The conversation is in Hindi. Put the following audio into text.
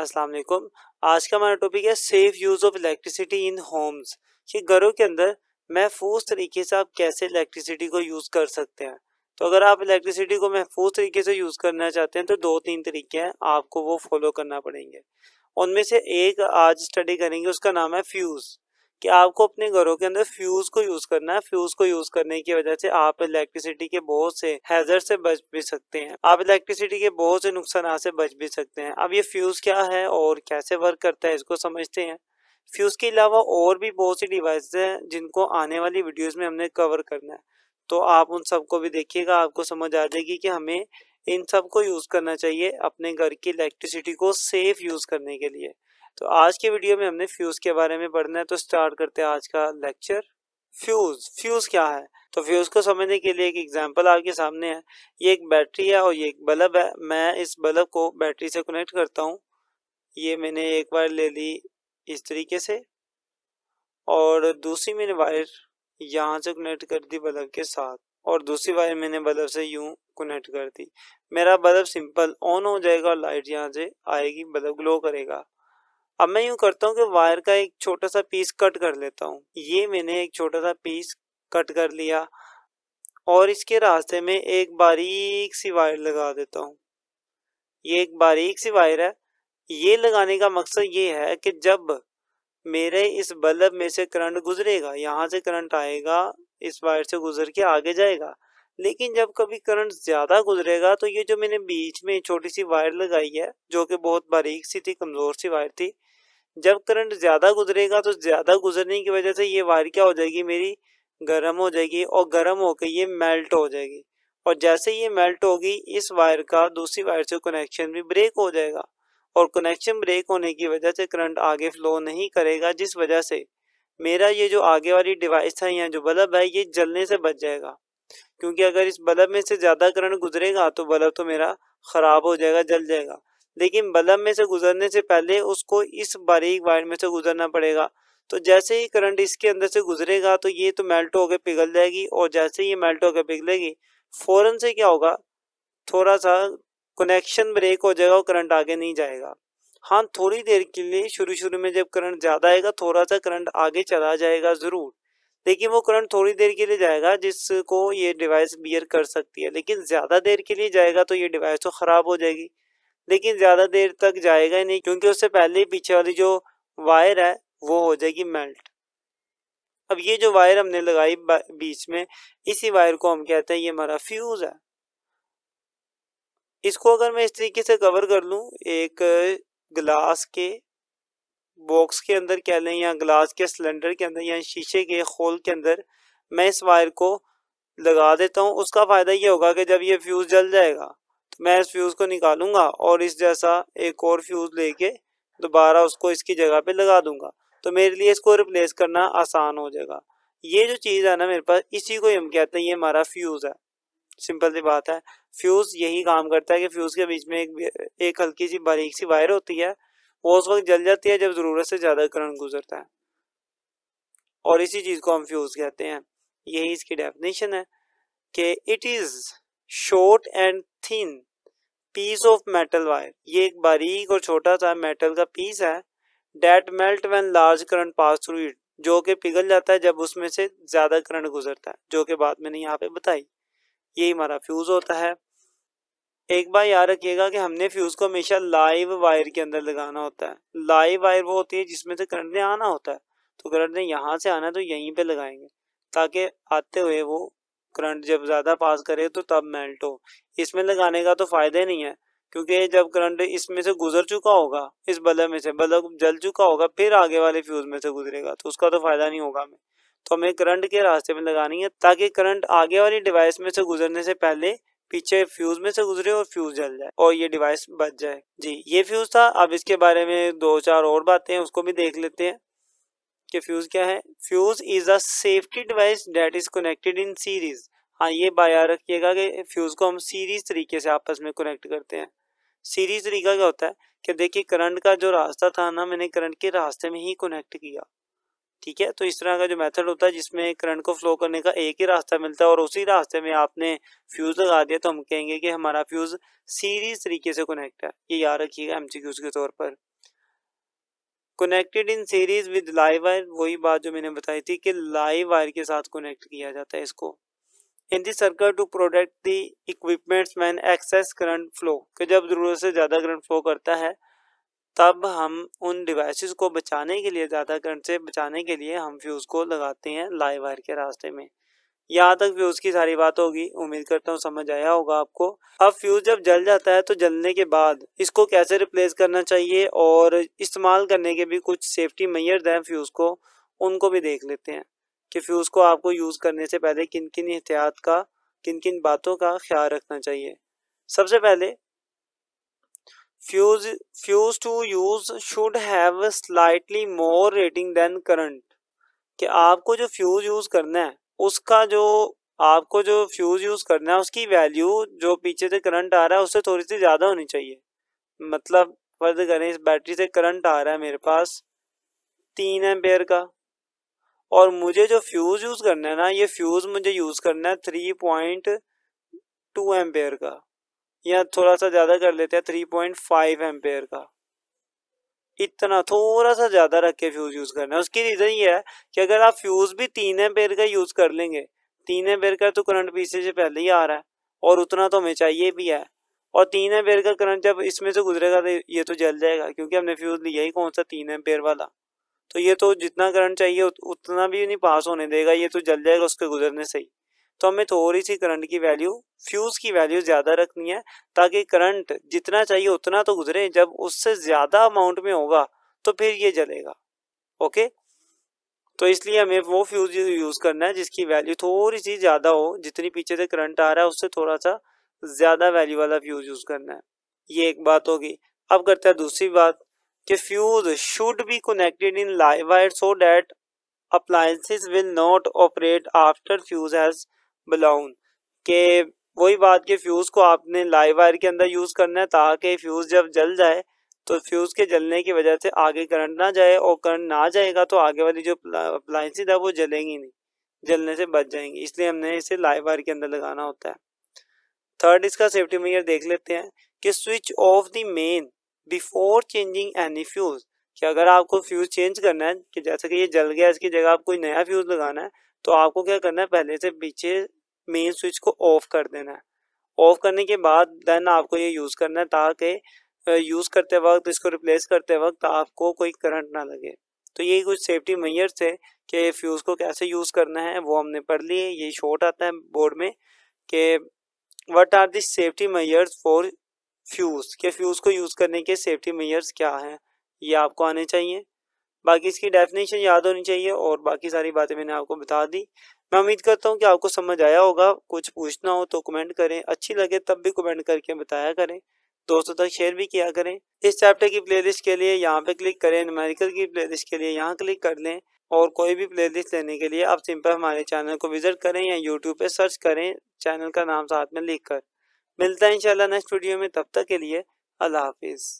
अस्सलाम वालेकुम आज का हमारा टॉपिक है safe use of electricity in homes कि घरों के अंदर महफूज तरीके से आप कैसे इलेक्ट्रिसिटी को यूज़ कर सकते हैं तो अगर आप इलेक्ट्रिसिटी को महफूज तरीके से यूज़ करना चाहते हैं तो दो तीन तरीके हैं आपको वो फॉलो करना पड़ेंगे उनमें से एक आज स्टडी करेंगे उसका नाम है फ्यूज़ कि आपको अपने घरों के अंदर फ्यूज को यूज करना है फ्यूज को यूज करने की वजह से आप इलेक्ट्रिसिटी के बहुत से हैजर से बच भी सकते हैं आप इलेक्ट्रिसिटी के बहुत से नुकसान से बच भी सकते हैं अब ये फ्यूज क्या है और कैसे वर्क करता है इसको समझते हैं फ्यूज के अलावा और भी बहुत सी डिवाइस हैं जिनको आने वाली वीडियोस में हमने कवर करना है तो आप उन सबको भी देखिएगा आपको समझ आ जाएगी कि हमें इन सब को यूज़ करना चाहिए अपने घर की इलेक्ट्रिसिटी को सेफ यूज़ करने के लिए तो आज के वीडियो में हमने फ्यूज़ के बारे में पढ़ना है तो स्टार्ट करते हैं आज का लेक्चर फ्यूज़ फ्यूज़ क्या है तो फ्यूज़ को समझने के लिए एक एग्जांपल आपके सामने है ये एक बैटरी है और ये एक बल्ब है मैं इस बल्ब को बैटरी से कनेक्ट करता हूँ ये मैंने एक वायर ले ली इस तरीके से और दूसरी मैंने वायर यहाँ से कनेक्ट कर दी बल्ब के साथ और दूसरी वायर मैंने बल्ब से यूं कनेक्ट कर दी मेरा बल्ब सिंपल ऑन हो जाएगा और लाइट यहाँ से आएगी बल्ब ग्लो करेगा अब मैं यूं करता हूँ कि वायर का एक छोटा सा पीस कट कर लेता हूँ ये मैंने एक छोटा सा पीस कट कर लिया और इसके रास्ते में एक बारीक सी वायर लगा देता हूँ ये एक बारीक सी वायर है ये लगाने का मकसद ये है कि जब मेरे इस बल्ब में से करंट गुजरेगा यहाँ से करंट आएगा इस वायर से गुजर के आगे जाएगा लेकिन जब कभी करंट ज़्यादा गुजरेगा तो ये जो मैंने बीच में छोटी सी वायर लगाई है जो कि बहुत बारीक सी थी कमज़ोर सी वायर थी जब करंट ज़्यादा गुजरेगा तो ज़्यादा गुजरने की वजह से ये वायर क्या हो जाएगी मेरी गर्म हो जाएगी और गर्म होकर ये मेल्ट हो जाएगी और जैसे ये मेल्ट होगी इस वायर का दूसरी वायर से कनेक्शन भी ब्रेक हो जाएगा और कनेक्शन ब्रेक होने की वजह से करंट आगे फ्लो नहीं करेगा जिस वजह से मेरा ये जो आगे वाली डिवाइस है या जो बल्ब है ये जलने से बच जाएगा क्योंकि अगर इस बल्ब में से ज़्यादा करंट गुजरेगा तो बल्ब तो मेरा ख़राब हो जाएगा जल जाएगा लेकिन बल्ब में से गुजरने से पहले उसको इस बारीक वायर में से गुजरना पड़ेगा तो जैसे ही करंट इसके अंदर से गुजरेगा तो ये तो मेल्ट होकर पिघल जाएगी और जैसे ही ये मेल्ट होकर पिघलेगी फ़ौरन से क्या होगा थोड़ा सा कनेक्शन ब्रेक हो जाएगा और करंट आगे नहीं जाएगा हाँ थोड़ी देर के लिए शुरू शुरू में जब करंट ज़्यादा आएगा थोड़ा सा करंट आगे चला जाएगा ज़रूर लेकिन वो करंट थोड़ी देर के लिए जाएगा जिसको ये डिवाइस बियर कर सकती है लेकिन ज़्यादा देर के लिए जाएगा तो ये डिवाइस तो ख़राब हो जाएगी लेकिन ज़्यादा देर तक जाएगा ही नहीं क्योंकि उससे पहले पीछे वाली जो वायर है वो हो जाएगी मेल्ट अब ये जो वायर हमने लगाई बीच में इसी वायर को हम कहते हैं ये हमारा फ्यूज़ है इसको अगर मैं इस तरीके से कवर कर लू एक ग्लास के बॉक्स के अंदर कह लें या ग्लास के सिलेंडर के अंदर या शीशे के होल के अंदर मैं इस वायर को लगा देता हूँ उसका फ़ायदा ये होगा कि जब ये फ्यूज़ जल जाएगा मैं इस फ्यूज़ को निकालूंगा और इस जैसा एक और फ्यूज़ लेके दोबारा उसको इसकी जगह पे लगा दूंगा तो मेरे लिए इसको रिप्लेस करना आसान हो जाएगा ये जो चीज़ है ना मेरे पास इसी को हम कहते हैं ये हमारा फ्यूज़ है सिंपल सी बात है फ्यूज़ यही काम करता है कि फ्यूज़ के बीच में एक एक हल्की सी बारीक सी वायर होती है वो उस वक्त जल जाती है जब ज़रूरत से ज़्यादा करंट गुजरता है और इसी चीज़ को हम फ्यूज़ कहते हैं यही इसकी डेफिनेशन है कि it is short and thin piece of metal wire ये एक बारीक और छोटा सा मेटल का पीस है that melt when large current pass through it जो कि पिघल जाता है जब उसमें से ज़्यादा करंट गुजरता है जो कि बाद में यहाँ पे बताई ये हमारा फ्यूज़ होता है एक बार याद रखिएगा कि हमने फ्यूज़ को हमेशा लाइव वायर के अंदर लगाना होता है लाइव वायर वो होती है जिसमें से करंट ने आना होता है तो करंट ने यहाँ से आना है तो यहीं पे लगाएंगे ताकि आते हुए वो करंट जब ज़्यादा पास करे तो तब मेल्ट हो इसमें लगाने का तो फ़ायदा नहीं है क्योंकि जब करंट इसमें से गुजर चुका होगा इस बल्ब में से बल्ब जल चुका होगा फिर आगे वाले फ्यूज़ में से गुजरेगा तो उसका तो फ़ायदा नहीं होगा हमें तो हमें करंट के रास्ते में लगानी है ताकि करंट आगे वाली डिवाइस में से गुजरने से पहले पीछे फ्यूज में से गुजरे और फ्यूज जल जाए और ये डिवाइस बच जाए जी ये फ्यूज था अब इसके बारे में दो चार और बातें उसको भी देख लेते हैं कि फ्यूज़ क्या है fuse is a safety device that is connected in series हाँ ये बाया रखिएगा कि फ्यूज़ को हम सीरीज़ तरीके से आपस में कनेक्ट करते हैं सीरीज़ तरीका क्या होता है कि देखिए करंट का जो रास्ता था ना मैंने करंट के रास्ते में ही कनेक्ट किया ठीक है तो इस तरह का जो मेथड होता है जिसमें करंट को फ्लो करने का एक ही रास्ता मिलता है और उसी रास्ते में आपने फ्यूज़ लगा दिया तो हम कहेंगे कि हमारा फ्यूज़ सीरीज़ तरीके से कनेक्ट है ये याद रखिएगा एमसीक्यूज के तौर पर connected in series with live wire वही बात जो मैंने बताई थी कि लाइव वायर के साथ कनेक्ट किया जाता है इसको in the circle to protect the equipments man excess current flow कि जब ज़रूरत से ज़्यादा करंट फ्लो करता है तब हम उन डिवाइसेस को बचाने के लिए ज़्यादा करंट से बचाने के लिए हम फ्यूज़ को लगाते हैं लाइव वायर के रास्ते में यहाँ तक फ्यूज की सारी बात होगी उम्मीद करता हूँ समझ आया होगा आपको अब फ्यूज जब जल जाता है तो जलने के बाद इसको कैसे रिप्लेस करना चाहिए और इस्तेमाल करने के भी कुछ सेफ्टी मैयर्स हैं फ्यूज को उनको भी देख लेते हैं कि फ्यूज को आपको यूज करने से पहले किन किन एहतियात का किन किन बातों का ख्याल रखना चाहिए सबसे पहले fuse fuse to use should have slightly more rating than current कि आपको जो फ्यूज यूज करना है उसका जो आपको जो फ्यूज़ यूज़ करना है उसकी वैल्यू जो पीछे से करंट आ रहा है उससे थोड़ी सी ज़्यादा होनी चाहिए मतलब फर्द करें इस बैटरी से करंट आ रहा है मेरे पास तीन एम्पेयर का और मुझे जो फ्यूज़ यूज़ करना है ना ये फ्यूज़ मुझे यूज़ करना है थ्री पॉइंट टू एम्पेयर का या थोड़ा सा ज़्यादा कर लेते हैं थ्री पॉइंट फाइव एम्पेयर का इतना थोड़ा सा ज़्यादा रख के फ्यूज़ यूज़ करना है उसकी रीज़न ये है कि अगर आप फ्यूज़ भी तीन एम्पेयर का यूज़ कर लेंगे तीन एम्पेयर का तो करंट पीछे से पहले ही आ रहा है और उतना तो हमें चाहिए भी है और तीन एम्पेयर का करंट जब इसमें से गुजरेगा तो ये तो जल जाएगा क्योंकि हमने फ्यूज़ लिया ही कौन सा तीन एम्पेयर वाला तो ये तो जितना करंट चाहिए उतना भी नहीं पास होने देगा ये तो जल जाएगा उसके गुजरने से ही तो हमें थोड़ी सी करंट की वैल्यू फ्यूज़ की वैल्यू ज़्यादा रखनी है ताकि करंट जितना चाहिए उतना तो गुजरे जब उससे ज़्यादा अमाउंट में होगा तो फिर ये जलेगा ओके तो इसलिए हमें वो फ्यूज़ यूज़ करना है जिसकी वैल्यू थोड़ी सी ज़्यादा हो जितनी पीछे से करंट आ रहा है उससे थोड़ा सा ज़्यादा वैल्यू वाला फ्यूज़ यूज़ करना है ये एक बात होगी अब करते हैं दूसरी बात कि fuse should be connected in live wire so that appliances will not operate after fuse has blown के वही बात के फ्यूज़ को आपने लाइव वायर के अंदर यूज़ करना है ताकि फ्यूज़ जब जल जाए तो फ्यूज़ के जलने की वजह से आगे करंट ना जाए और करंट ना जाएगा तो आगे वाली जो अप्लाइंसिस है वो जलेंगी नहीं जलने से बच जाएंगी इसलिए हमने इसे लाइव वायर के अंदर लगाना होता है थर्ड इसका सेफ्टी मेजर देख लेते हैं कि switch off the main before changing any fuse कि अगर आपको फ्यूज़ चेंज करना है कि जैसे कि ये जल गया इसकी जगह आप कोई नया फ्यूज़ लगाना है तो आपको क्या करना है पहले से पीछे मेन स्विच को ऑफ कर देना है ऑफ करने के बाद देन आपको ये यूज़ करना है ताकि यूज़ करते वक्त इसको रिप्लेस करते वक्त आपको कोई करंट ना लगे तो ये कुछ सेफ्टी मैयर थे कि फ्यूज़ को कैसे यूज़ करना है वो हमने पढ़ लिए ये शॉर्ट आता है बोर्ड में कि what are the safety measures for fuse के फ्यूज़ को यूज़ करने के सेफ्टी मैयर्स क्या हैं ये आपको आने चाहिए बाकी इसकी डेफिनेशन याद होनी चाहिए और बाकी सारी बातें मैंने आपको बता दी मैं उम्मीद करता हूँ कि आपको समझ आया होगा कुछ पूछना हो तो कमेंट करें अच्छी लगे तब भी कमेंट करके बताया करें दोस्तों तक शेयर भी किया करें इस चैप्टर की प्लेलिस्ट के लिए यहाँ पे क्लिक करें न्यूमेरिकल की प्लेलिस्ट के लिए यहाँ क्लिक कर लें और कोई भी प्लेलिस्ट लेने के लिए आप सिंपल हमारे चैनल को विजिट करें या यूट्यूब पे सर्च करें चैनल का नाम साथ में लिख कर मिलता है इंशाल्लाह नेक्स्ट वीडियो में तब तक के लिए अल्लाह हाफिज़